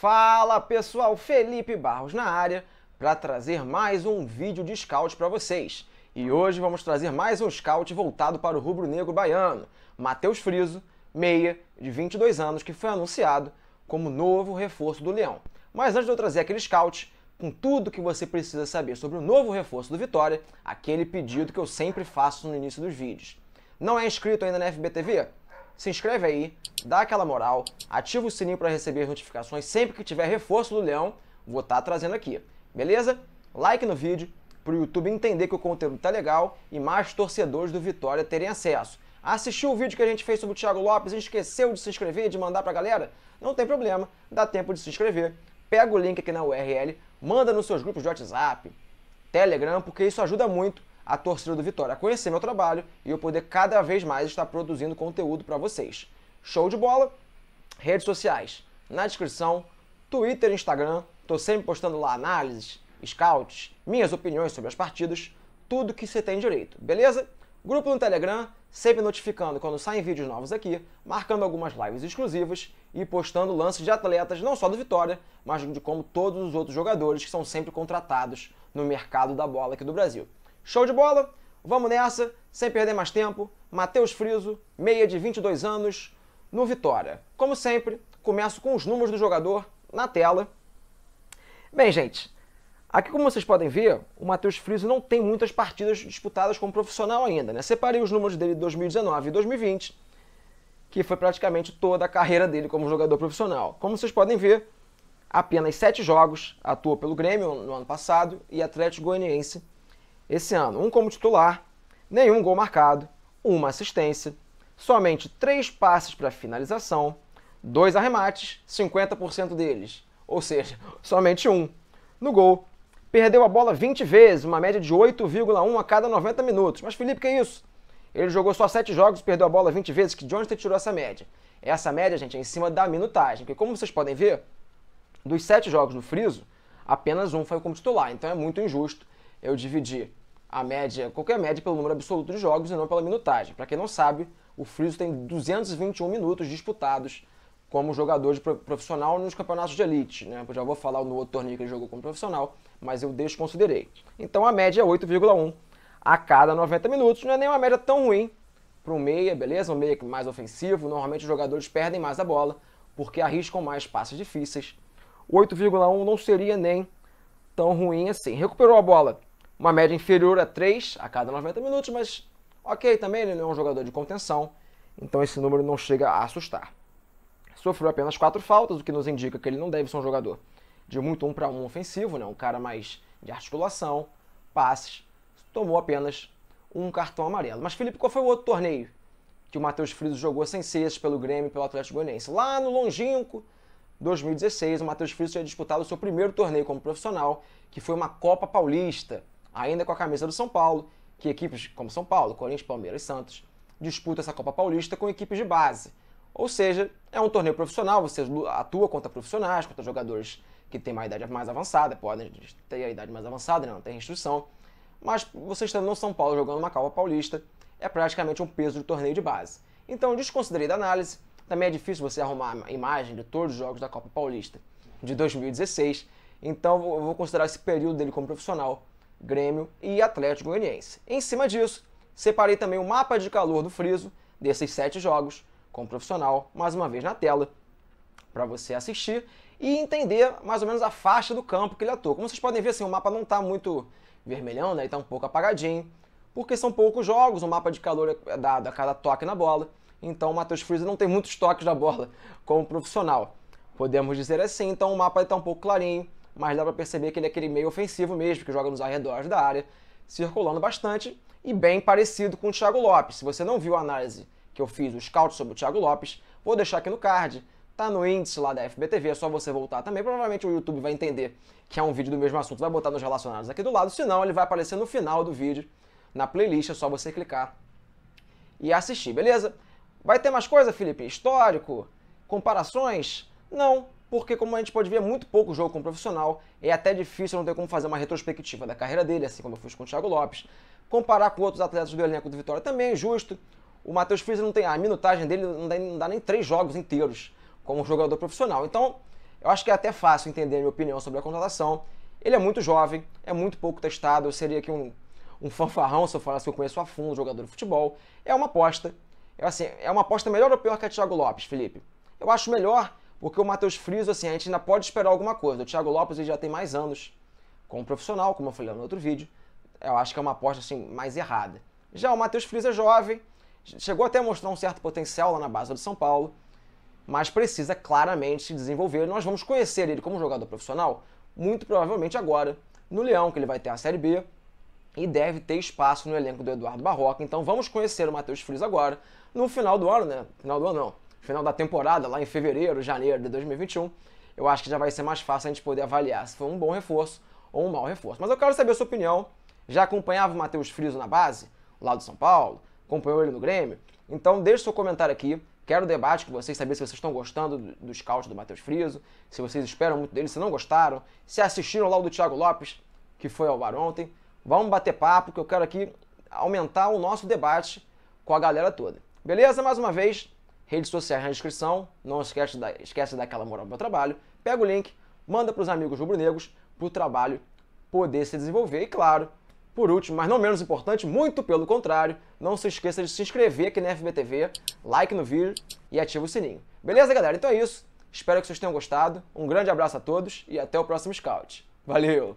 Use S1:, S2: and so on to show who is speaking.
S1: Fala pessoal, Felipe Barros na área para trazer mais um vídeo de scout para vocês. E hoje vamos trazer mais um scout voltado para o rubro-negro baiano, Matheus Friso, meia de 22 anos, que foi anunciado como novo reforço do Leão. Mas antes de eu trazer aquele scout, com tudo que você precisa saber sobre o novo reforço do Vitória, aquele pedido que eu sempre faço no início dos vídeos. Não é inscrito ainda na FBTV? se inscreve aí, dá aquela moral, ativa o sininho para receber notificações sempre que tiver reforço do Leão, vou estar tá trazendo aqui. Beleza? Like no vídeo, para o YouTube entender que o conteúdo tá legal e mais torcedores do Vitória terem acesso. Assistiu o vídeo que a gente fez sobre o Thiago Lopes e esqueceu de se inscrever, de mandar para a galera? Não tem problema, dá tempo de se inscrever. Pega o link aqui na URL, manda nos seus grupos de WhatsApp, Telegram, porque isso ajuda muito a torcida do Vitória conhecer meu trabalho e eu poder cada vez mais estar produzindo conteúdo para vocês. Show de bola? Redes sociais na descrição, Twitter, Instagram, tô sempre postando lá análises, scouts, minhas opiniões sobre as partidas, tudo que você tem direito, beleza? Grupo no Telegram, sempre notificando quando saem vídeos novos aqui, marcando algumas lives exclusivas e postando lances de atletas não só do Vitória, mas de como todos os outros jogadores que são sempre contratados no mercado da bola aqui do Brasil. Show de bola? Vamos nessa, sem perder mais tempo. Matheus Friso, meia de 22 anos, no Vitória. Como sempre, começo com os números do jogador na tela. Bem, gente, aqui como vocês podem ver, o Matheus Friso não tem muitas partidas disputadas como profissional ainda, né? Separei os números dele de 2019 e 2020, que foi praticamente toda a carreira dele como jogador profissional. Como vocês podem ver, apenas sete jogos atuou pelo Grêmio no ano passado e Atlético Goianiense esse ano, um como titular, nenhum gol marcado, uma assistência, somente três passes para finalização, dois arremates, 50% deles, ou seja, somente um. No gol, perdeu a bola 20 vezes, uma média de 8,1 a cada 90 minutos. Mas Felipe, que é isso? Ele jogou só 7 jogos, perdeu a bola 20 vezes, que de onde você tirou essa média? Essa média, gente, é em cima da minutagem, porque como vocês podem ver, dos 7 jogos no Friso, apenas um foi como titular, então é muito injusto eu dividir a média, qualquer média pelo número absoluto de jogos e não pela minutagem. Para quem não sabe, o Friso tem 221 minutos disputados como jogador de profissional nos campeonatos de elite. Né? Eu já vou falar no outro torneio que ele jogou como profissional, mas eu desconsiderei. Então a média é 8,1 a cada 90 minutos. Não é nem uma média tão ruim para um meia, beleza? Um meia mais ofensivo. Normalmente os jogadores perdem mais a bola porque arriscam mais passes difíceis. 8,1 não seria nem tão ruim assim. Recuperou a bola uma média inferior a 3 a cada 90 minutos, mas ok, também ele não é um jogador de contenção, então esse número não chega a assustar. Sofreu apenas quatro faltas, o que nos indica que ele não deve ser um jogador de muito um para um ofensivo, né? um cara mais de articulação, passes, tomou apenas um cartão amarelo. Mas Felipe, qual foi o outro torneio que o Matheus Frizo jogou sem cestas pelo Grêmio pelo Atlético Goianiense? Lá no longínquo 2016, o Matheus Frizo tinha disputado o seu primeiro torneio como profissional, que foi uma Copa Paulista, ainda com a camisa do São Paulo, que equipes como São Paulo, Corinthians, Palmeiras e Santos disputam essa Copa Paulista com equipes de base. Ou seja, é um torneio profissional, você atua contra profissionais, contra jogadores que têm uma idade mais avançada, podem ter a idade mais avançada, né, não tem restrição. Mas você estando no São Paulo jogando uma Copa Paulista, é praticamente um peso do torneio de base. Então, desconsiderei da análise, também é difícil você arrumar a imagem de todos os jogos da Copa Paulista de 2016. Então, eu vou considerar esse período dele como profissional Grêmio e Atlético Goianiense. Em cima disso, separei também o mapa de calor do friso desses sete jogos com o profissional, mais uma vez na tela, para você assistir e entender mais ou menos a faixa do campo que ele atua. Como vocês podem ver, assim, o mapa não está muito vermelhão, né? está um pouco apagadinho, porque são poucos jogos, o mapa de calor é, é dado a cada toque na bola, então o Matheus Friso não tem muitos toques na bola como profissional. Podemos dizer assim, então o mapa está um pouco clarinho, mas dá para perceber que ele é aquele meio ofensivo mesmo, que joga nos arredores da área, circulando bastante e bem parecido com o Thiago Lopes. Se você não viu a análise que eu fiz, o scout sobre o Thiago Lopes, vou deixar aqui no card, tá no índice lá da FBTV, é só você voltar também. Provavelmente o YouTube vai entender que é um vídeo do mesmo assunto, vai botar nos relacionados aqui do lado, senão ele vai aparecer no final do vídeo, na playlist, é só você clicar e assistir, beleza? Vai ter mais coisa, Felipe? Histórico? Comparações? Não, porque como a gente pode ver, é muito pouco jogo com profissional, é até difícil não ter como fazer uma retrospectiva da carreira dele, assim como eu fiz com o Thiago Lopes. Comparar com outros atletas do elenco do Vitória também é justo O Matheus Frieza não tem a minutagem dele, não dá, não dá nem três jogos inteiros como jogador profissional. Então, eu acho que é até fácil entender a minha opinião sobre a contratação. Ele é muito jovem, é muito pouco testado, eu seria aqui um, um fanfarrão se eu falasse que eu conheço a fundo o jogador de futebol. É uma aposta. É, assim, é uma aposta melhor ou pior que a Thiago Lopes, Felipe? Eu acho melhor porque o Matheus Friso, assim, a gente ainda pode esperar alguma coisa. O Thiago Lopes ele já tem mais anos como profissional, como eu falei no outro vídeo. Eu acho que é uma aposta assim mais errada. Já o Matheus Friso é jovem, chegou até a mostrar um certo potencial lá na base do São Paulo, mas precisa claramente se desenvolver. Nós vamos conhecer ele como jogador profissional muito provavelmente agora no Leão, que ele vai ter a Série B e deve ter espaço no elenco do Eduardo Barroca. Então vamos conhecer o Matheus Friso agora, no final do ano, né? Final do ano não final da temporada, lá em fevereiro, janeiro de 2021, eu acho que já vai ser mais fácil a gente poder avaliar se foi um bom reforço ou um mau reforço. Mas eu quero saber a sua opinião. Já acompanhava o Matheus Friso na base, lá do São Paulo? Acompanhou ele no Grêmio? Então deixe seu comentário aqui. Quero debate com vocês, saber se vocês estão gostando do, do scout do Matheus Friso, se vocês esperam muito dele, se não gostaram, se assistiram lá o do Thiago Lopes, que foi ao bar ontem. Vamos bater papo, que eu quero aqui aumentar o nosso debate com a galera toda. Beleza? Mais uma vez, redes sociais na descrição. Não esquece, da, esquece daquela moral do meu trabalho. Pega o link, manda para os amigos rubro-negros para o trabalho poder se desenvolver. E claro, por último, mas não menos importante, muito pelo contrário, não se esqueça de se inscrever aqui na FBTV, like no vídeo e ativa o sininho. Beleza, galera? Então é isso. Espero que vocês tenham gostado. Um grande abraço a todos e até o próximo Scout. Valeu!